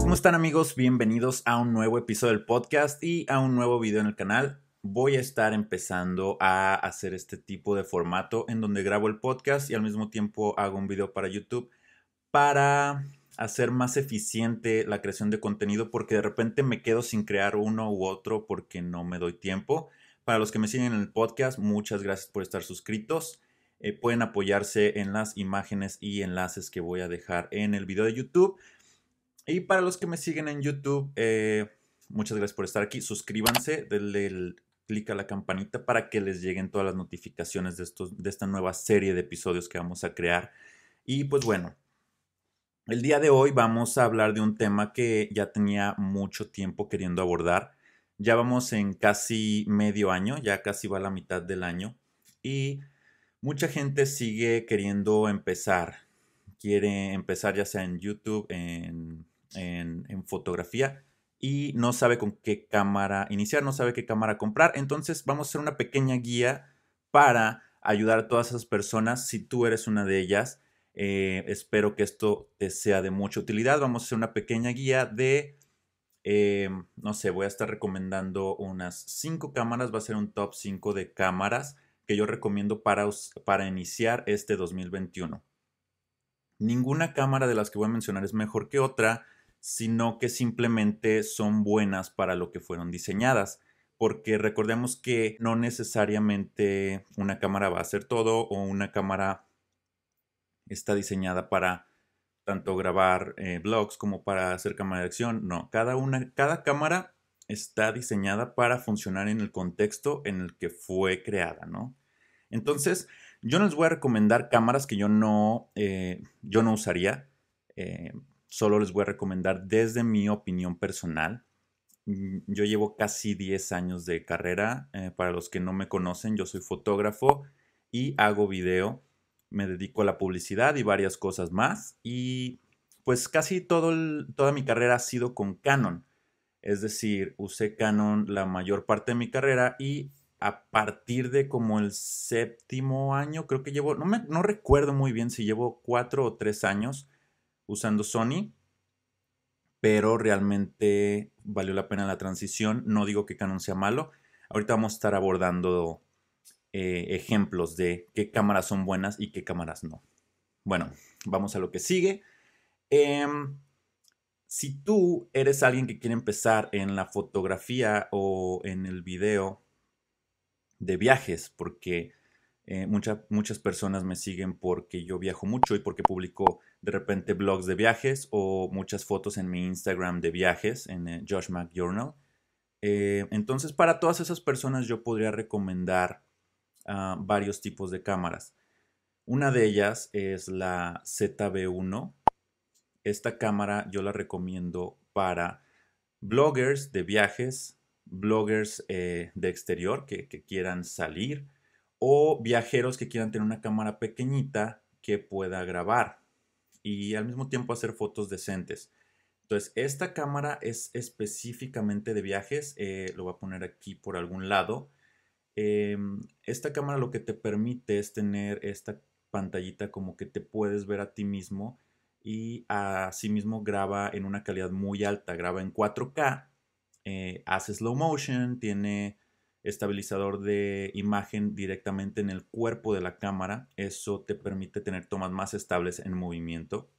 Pues, ¿Cómo están amigos? Bienvenidos a un nuevo episodio del podcast y a un nuevo video en el canal. Voy a estar empezando a hacer este tipo de formato en donde grabo el podcast y al mismo tiempo hago un video para YouTube para hacer más eficiente la creación de contenido porque de repente me quedo sin crear uno u otro porque no me doy tiempo. Para los que me siguen en el podcast, muchas gracias por estar suscritos. Eh, pueden apoyarse en las imágenes y enlaces que voy a dejar en el video de YouTube. Y para los que me siguen en YouTube, eh, muchas gracias por estar aquí. Suscríbanse, denle clic a la campanita para que les lleguen todas las notificaciones de, estos, de esta nueva serie de episodios que vamos a crear. Y pues bueno, el día de hoy vamos a hablar de un tema que ya tenía mucho tiempo queriendo abordar. Ya vamos en casi medio año, ya casi va la mitad del año. Y mucha gente sigue queriendo empezar. Quiere empezar ya sea en YouTube, en en, fotografía y no sabe con qué cámara iniciar, no sabe qué cámara comprar. Entonces vamos a hacer una pequeña guía para ayudar a todas esas personas. Si tú eres una de ellas, eh, espero que esto te sea de mucha utilidad. Vamos a hacer una pequeña guía de, eh, no sé, voy a estar recomendando unas 5 cámaras. Va a ser un top 5 de cámaras que yo recomiendo para, para iniciar este 2021. Ninguna cámara de las que voy a mencionar es mejor que otra sino que simplemente son buenas para lo que fueron diseñadas. Porque recordemos que no necesariamente una cámara va a hacer todo o una cámara está diseñada para tanto grabar blogs eh, como para hacer cámara de acción. No, cada, una, cada cámara está diseñada para funcionar en el contexto en el que fue creada, ¿no? Entonces, yo no les voy a recomendar cámaras que yo no, eh, yo no usaría. Eh, solo les voy a recomendar desde mi opinión personal. Mm, yo llevo casi 10 años de carrera. Eh, para los que no me conocen, yo soy fotógrafo y hago video. Me dedico a la publicidad y varias cosas más. Y pues casi toda mi carrera ha sido con Canon. Es decir, usé Canon la mayor parte de mi carrera y a partir de como el séptimo año, creo que llevo, no, me, no recuerdo muy bien si llevo cuatro o tres años, usando Sony, pero realmente valió la pena la transición. No digo que Canon sea malo. Ahorita vamos a estar abordando eh, ejemplos de qué cámaras son buenas y qué cámaras no. Bueno, vamos a lo que sigue. Em, si tú eres alguien que quiere empezar en la fotografía o en el video de viajes, porque eh, muchas personas me siguen porque yo viajo mucho y porque publico de repente blogs de viajes o muchas fotos en mi Instagram de viajes, en eh, Josh Mac Journal. Eh, entonces, para todas esas personas yo podría recomendar ah, varios tipos de cámaras. Una de ellas es la ZB1. Esta cámara yo la recomiendo para bloggers de viajes, bloggers eh, de exterior que quieran salir o viajeros que quieran tener una cámara pequeñita que pueda grabar y al mismo tiempo hacer fotos decentes. Entonces, esta cámara es específicamente de viajes, eh, lo voy a poner aquí por algún lado. Em, esta cámara lo que te permite es tener esta pantallita como que te puedes ver a ti mismo y asimismo mismo graba en una calidad muy alta, graba en 4K, eh, hace slow motion, tiene estabilizador de imagen directamente en el cuerpo de la cámara. Eso te permite tener tomas más estables en movimiento.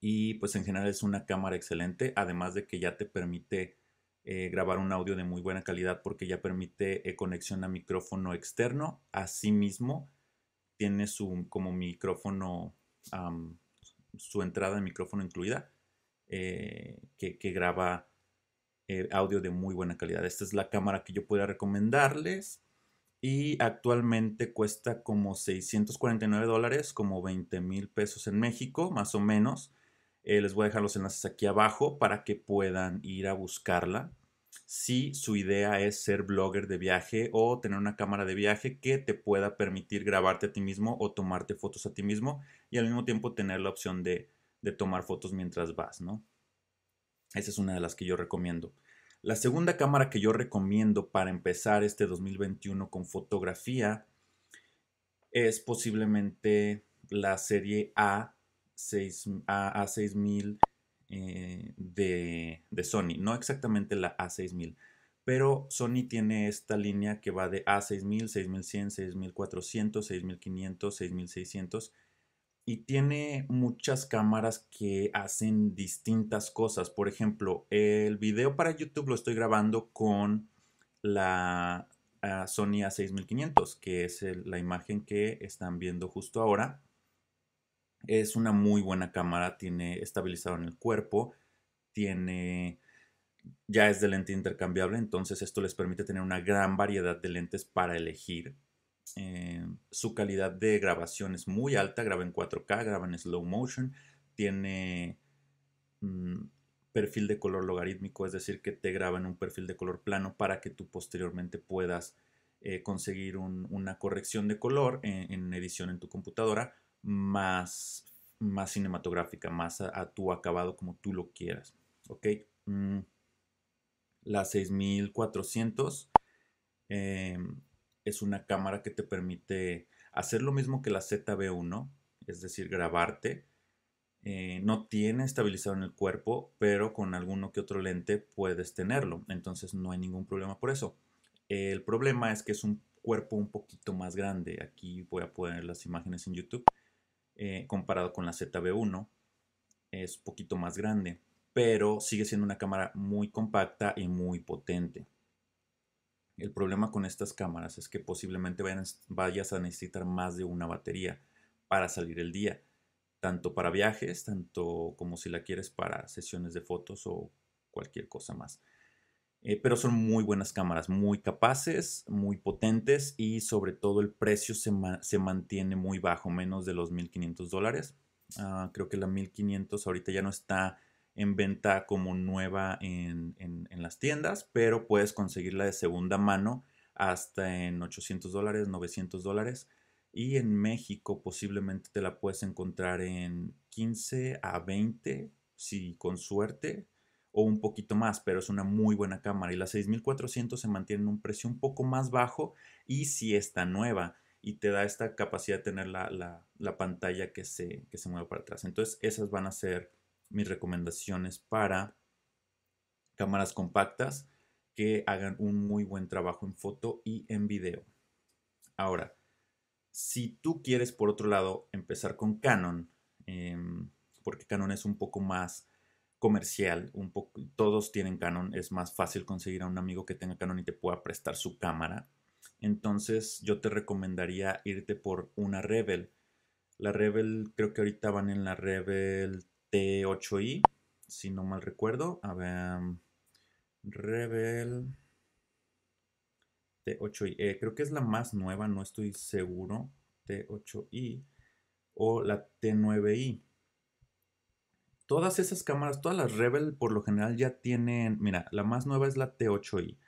Y pues en general es una cámara excelente, además de que ya te permite eh, grabar un audio de muy buena calidad porque ya permite eh, conexión a micrófono externo. Asimismo, tiene su como micrófono, su entrada de micrófono incluida, eh, que graba eh, audio de muy buena calidad. Esta es la cámara que yo puedo recomendarles y actualmente cuesta como 649 dólares, como 20 mil pesos en México, más o menos. Eh, les voy a dejar los enlaces aquí abajo para que puedan ir a buscarla. Si su idea es ser blogger de viaje o tener una cámara de viaje que te pueda permitir grabarte a ti mismo o tomarte fotos a ti mismo y al mismo tiempo tener la opción de, de tomar fotos mientras vas, ¿no? Esa es una de las que yo recomiendo. La segunda cámara que yo recomiendo para empezar este 2021 con fotografía es posiblemente la serie A, A 6000 eh, de, de Sony. No exactamente la A6000, pero Sony tiene esta línea que va de A6000, 6100, 6400, 6500, 6600 y tiene muchas cámaras que hacen distintas cosas. Por ejemplo, el video para YouTube lo estoy grabando con la ah, Sony A6500, que es la imagen que están viendo justo ahora. Es una muy buena cámara, tiene estabilizado en el cuerpo, tiene ya es de lente intercambiable, entonces esto les permite tener una gran variedad de lentes para elegir eh, su calidad de grabación es muy alta, graba en 4K, graba en slow motion, tiene mm, perfil de color logarítmico, es decir, que te graba en un perfil de color plano para que tú posteriormente puedas eh, conseguir una corrección de color en, edición en tu computadora más, más cinematográfica, más a, tu acabado como tú lo quieras. ¿Ok? Mm, la 6400. Eh, em, es una cámara que te permite hacer lo mismo que la ZB1, es decir, grabarte. Eh, no tiene estabilizado en el cuerpo, pero con alguno que otro lente puedes tenerlo. Entonces no hay ningún problema por eso. El problema es que es un cuerpo un poquito más grande. Aquí voy a poner las imágenes en YouTube. Eh, comparado con la ZB1, es un poquito más grande. Pero sigue siendo una cámara muy compacta y muy potente. El problema con estas cámaras es que posiblemente vayas a necesitar más de una batería para salir el día, tanto para viajes, tanto como si la quieres para sesiones de fotos o cualquier cosa más. Eh, pero son muy buenas cámaras, muy capaces, muy potentes y sobre todo el precio se, mantiene muy bajo, menos de los 1.500 dólares. Ah, creo que la 1.500 ahorita ya no está en venta como nueva en, las tiendas, pero puedes conseguirla de segunda mano hasta en 800 dólares, 900 dólares. Y en México posiblemente te la puedes encontrar en 15 a 20, si con suerte, o un poquito más, pero es una muy buena cámara. Y la 6400 se mantiene en un precio un poco más bajo y si está nueva y te da esta capacidad de tener la, pantalla que se, que se mueve para atrás. Entonces esas van a ser mis recomendaciones para cámaras compactas que hagan un muy buen trabajo en foto y en video. Ahora, si tú quieres por otro lado empezar con Canon, em, porque Canon es un poco más comercial, un poco, todos tienen Canon, es más fácil conseguir a un amigo que tenga Canon y te pueda prestar su cámara. Entonces yo te recomendaría irte por una Rebel. La Rebel, creo que ahorita van en la Rebel T8i, si no mal recuerdo. A ver, Rebel T8i. Eh, creo que es la más nueva, no estoy seguro. T8i o la T9i. Todas esas cámaras, todas las Rebel por lo general ya tienen, mira, la más nueva es la T8i.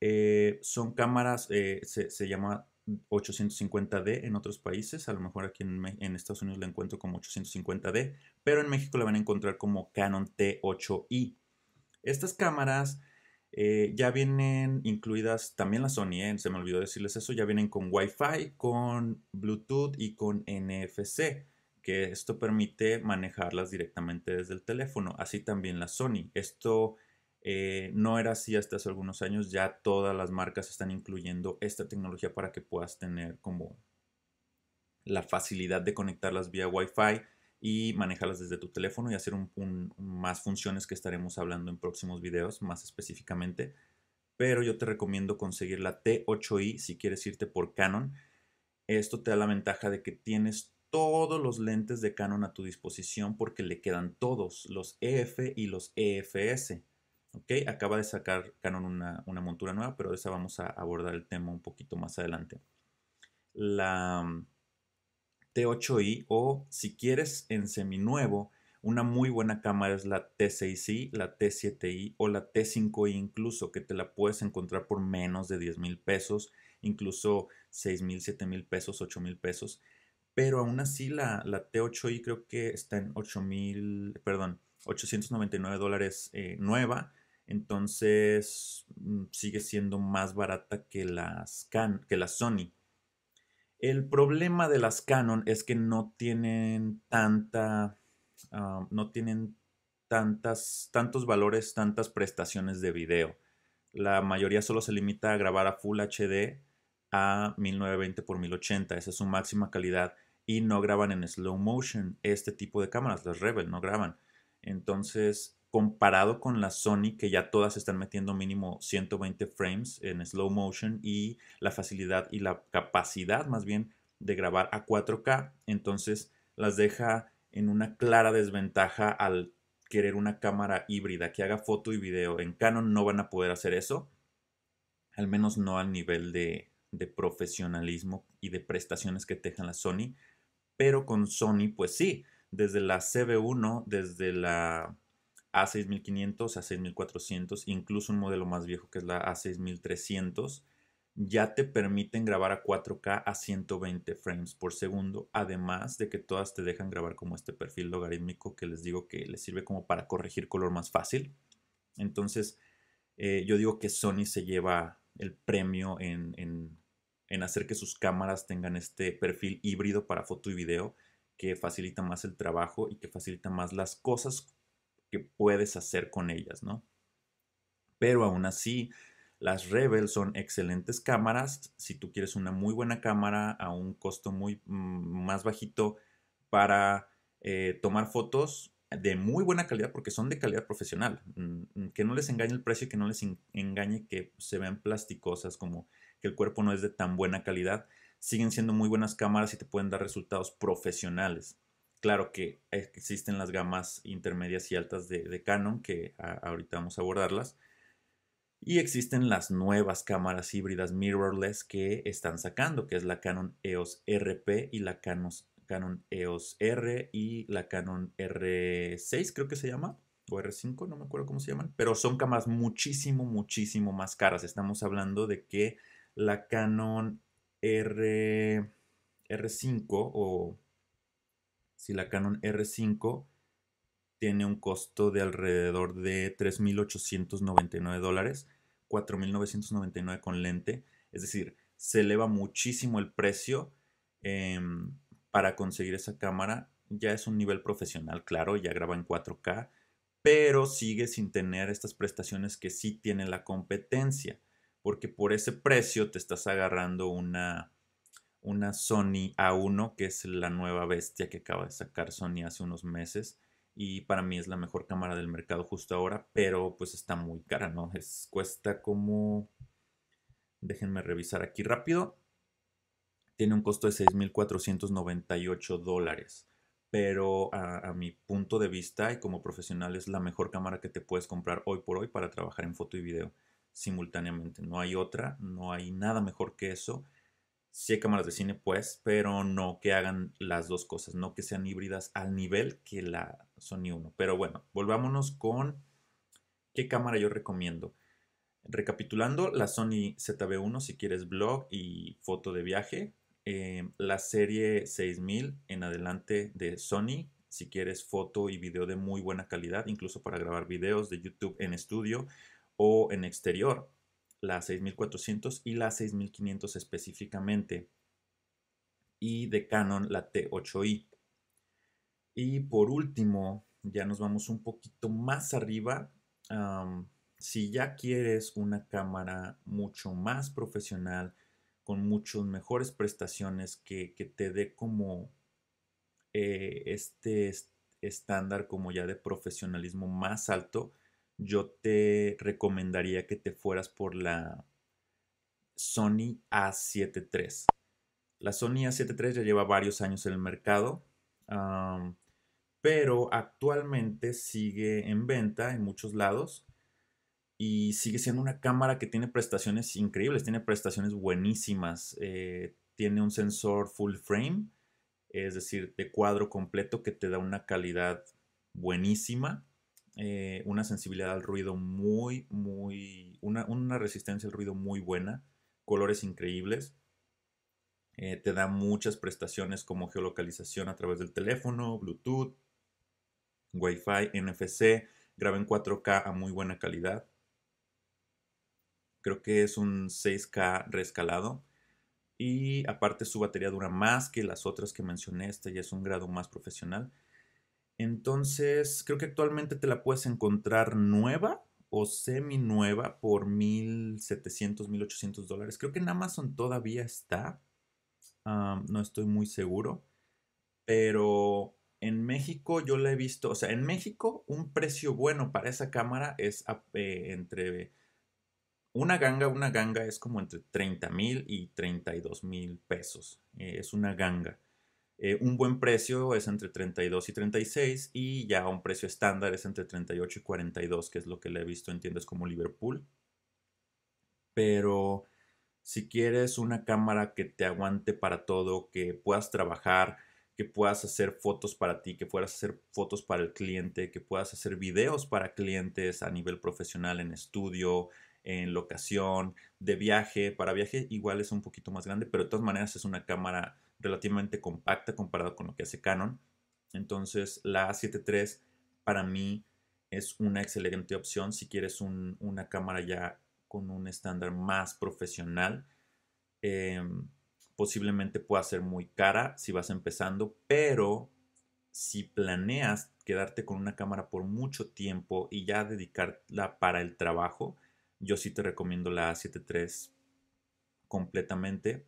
Eh, son cámaras, eh, se, llama 850D en otros países, a lo mejor aquí en, Estados Unidos la encuentro como 850D, pero en México la van a encontrar como Canon T8i. Estas cámaras eh, ya vienen incluidas, también la Sony, eh, se me olvidó decirles eso, ya vienen con Wi-Fi, con Bluetooth y con NFC, que esto permite manejarlas directamente desde el teléfono, así también la Sony. Esto eh, no era así hasta hace algunos años, ya todas las marcas están incluyendo esta tecnología para que puedas tener como la facilidad de conectarlas vía wifi y manejarlas desde tu teléfono y hacer más funciones que estaremos hablando en próximos videos más específicamente. Pero yo te recomiendo conseguir la T8i si quieres irte por Canon. Esto te da la ventaja de que tienes todos los lentes de Canon a tu disposición porque le quedan todos, los EF y los EFS acaba de sacar Canon una, montura nueva, pero de esa vamos a abordar el tema un poquito más adelante. La mm, T8i o si quieres en seminuevo, una muy buena cámara es la T6i, la T7i o la T5i incluso, que te la puedes encontrar por menos de 10 mil pesos, incluso 6 mil, 7 mil pesos, 8 mil pesos. Pero aún así la, T8i creo que está en 8 mil, perdón, 899 dólares eh, nueva entonces mm, sigue siendo más barata que las, que Sony. El problema de las Canon es que no tienen tanta. Ah, no tienen tantas, tantos valores, tantas prestaciones de video. La mayoría solo se limita a grabar a Full HD a 1920x1080. Esa es su máxima calidad. Y no graban en slow motion. Este tipo de cámaras, las Rebel, no graban. Entonces, comparado con la Sony, que ya todas están metiendo mínimo 120 frames en slow motion y la facilidad y la capacidad más bien de grabar a 4K, entonces las deja en una clara desventaja al querer una cámara híbrida que haga foto y video. En Canon no van a poder hacer eso, al menos no al nivel de, profesionalismo y de prestaciones que tejan la Sony, pero con Sony pues sí, desde la CB1, desde la a6500, A6400, incluso un modelo más viejo que es la A6300, ya te permiten grabar a 4K a 120 frames por segundo, además de que todas te dejan grabar como este perfil logarítmico que les digo que les sirve como para corregir color más fácil. Entonces, eh, yo digo que Sony se lleva el premio en, en hacer que sus cámaras tengan este perfil híbrido para foto y video que facilita más el trabajo y que facilita más las cosas que puedes hacer con ellas, ¿no? Pero aún así, las Rebel son excelentes cámaras. Si tú quieres una muy buena cámara a un costo muy mm, más bajito para eh, tomar fotos de muy buena calidad, porque son de calidad profesional. Mm, que no les engañe el precio, que no les engañe que se vean plasticosas, como que el cuerpo no es de tan buena calidad. Siguen siendo muy buenas cámaras y te pueden dar resultados profesionales. Claro que existen las gamas intermedias y altas de, Canon, que ahorita vamos a abordarlas. Y existen las nuevas cámaras híbridas mirrorless que están sacando, que es la Canon EOS RP y la Canon, Canon e EOS R y la Canon R6, creo que se llama, o R5, no me acuerdo cómo se llaman, pero son cámaras muchísimo, muchísimo más caras. Estamos hablando de que la Canon R, R5 o si la Canon R5 tiene un costo de alrededor de 3.899 dólares, 4.999 con lente, es decir, se eleva muchísimo el precio em, para conseguir esa cámara. Ya es un nivel profesional, claro, ya graba en 4K, pero sigue sin tener estas prestaciones que sí tiene la competencia, porque por ese precio te estás agarrando una, una Sony A1, que es la nueva bestia que acaba de sacar Sony hace unos meses. Y para mí es la mejor cámara del mercado justo ahora, pero pues está muy cara, ¿no? Es, cuesta como... Déjenme revisar aquí rápido. Tiene un costo de 6.498 dólares. Pero a, a, mi punto de vista y como profesional es la mejor cámara que te puedes comprar hoy por hoy para trabajar en foto y video simultáneamente. No hay otra, no hay nada mejor que eso Sí hay cámaras de cine, pues, pero no que hagan las dos cosas, no que sean híbridas al nivel que la Sony 1. Pero bueno, volvámonos con qué cámara yo recomiendo. Recapitulando, la Sony ZB1 si quieres blog y foto de viaje. Eh, la serie 6000 en adelante de Sony si quieres foto y video de muy buena calidad, incluso para grabar videos de YouTube en estudio o en exterior la 6400 y la 6500 específicamente, y de Canon la T8i. Y por último, ya nos vamos un poquito más arriba. si ya quieres una cámara mucho más profesional, con muchas mejores prestaciones, que, te dé como eh, este estándar como ya de profesionalismo más alto, yo te recomendaría que te fueras por la Sony A7 III. La Sony A7 III ya lleva varios años en el mercado, pero actualmente sigue en venta en muchos lados y sigue siendo una cámara que tiene prestaciones increíbles, tiene prestaciones buenísimas. Eh, tiene un sensor full frame, es decir, de cuadro completo que te da una calidad buenísima. Eh, una sensibilidad al ruido muy, muy, una, resistencia al ruido muy buena, colores increíbles. Eh, te da muchas prestaciones como geolocalización a través del teléfono, Bluetooth, Wi-Fi, NFC, graba en 4K a muy buena calidad. Creo que es un 6K rescalado. Y aparte su batería dura más que las otras que mencioné, Este ya es un grado más profesional. Entonces, creo que actualmente te la puedes encontrar nueva o semi nueva por 1.700, 1.800 dólares. Creo que en Amazon todavía está. Ah, no estoy muy seguro. Pero en México yo la he visto. O sea, en México un precio bueno para esa cámara es eh, entre... Una ganga, una ganga es como entre $30,000 mil y 32 mil pesos. Eh, es una ganga. Eh, un buen precio es entre 32 y 36 y ya un precio estándar es entre 38 y 42, que es lo que le he visto en tiendas como Liverpool. Pero si quieres una cámara que te aguante para todo, que puedas trabajar, que puedas hacer fotos para ti, que puedas hacer fotos para el cliente, que puedas hacer videos para clientes a nivel profesional en estudio, en locación, de viaje, para viaje igual es un poquito más grande, pero de todas maneras es una cámara relativamente compacta comparado con lo que hace Canon. Entonces la A7 para mí es una excelente opción si quieres una cámara ya con un estándar más profesional. Em, posiblemente pueda ser muy cara si vas empezando, pero si planeas quedarte con una cámara por mucho tiempo y ya dedicarla para el trabajo, yo sí te recomiendo la A7 completamente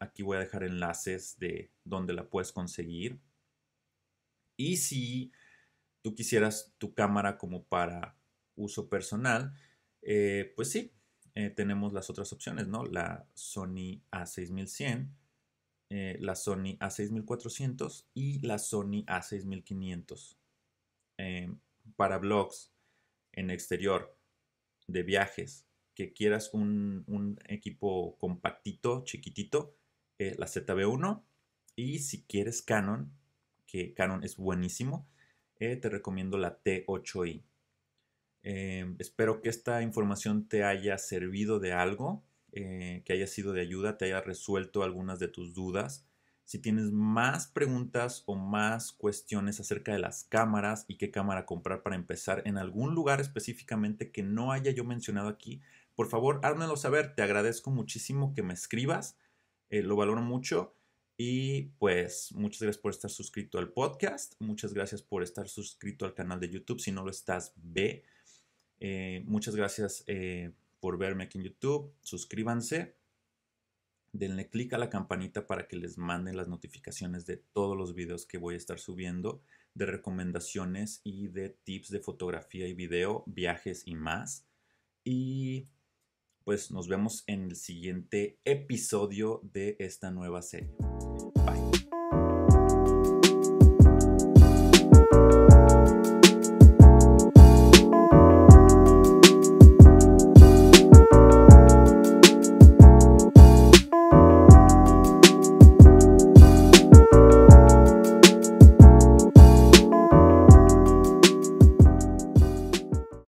aquí voy a dejar enlaces de donde la puedes conseguir. Y si tú quisieras tu cámara como para uso personal, eh, pues sí, eh, tenemos las otras opciones, ¿no? La Sony A6100, eh, la Sony A6400 y la Sony A6500. Em, para blogs en exterior de viajes que quieras un, equipo compactito, chiquitito, eh, la ZB1. Y si quieres Canon, que Canon es buenísimo, eh, te recomiendo la T8i. Eh, espero que esta información te haya servido de algo, que haya sido de ayuda, te haya resuelto algunas de tus dudas. Si tienes más preguntas o más cuestiones acerca de las cámaras y qué cámara comprar para empezar en algún lugar específicamente que no haya yo mencionado aquí, por favor, hármelo saber. Te agradezco muchísimo que me escribas. Eh, lo valoro mucho. Y pues muchas gracias por estar suscrito al podcast. Muchas gracias por estar suscrito al canal de YouTube. Si no lo estás, ve. Eh, muchas gracias eh, por verme aquí en YouTube. Suscríbanse. Denle clic a la campanita para que les manden las notificaciones de todos los videos que voy a estar subiendo, de recomendaciones y de tips de fotografía y video, viajes y más. Y pues nos vemos en el siguiente episodio de esta nueva serie.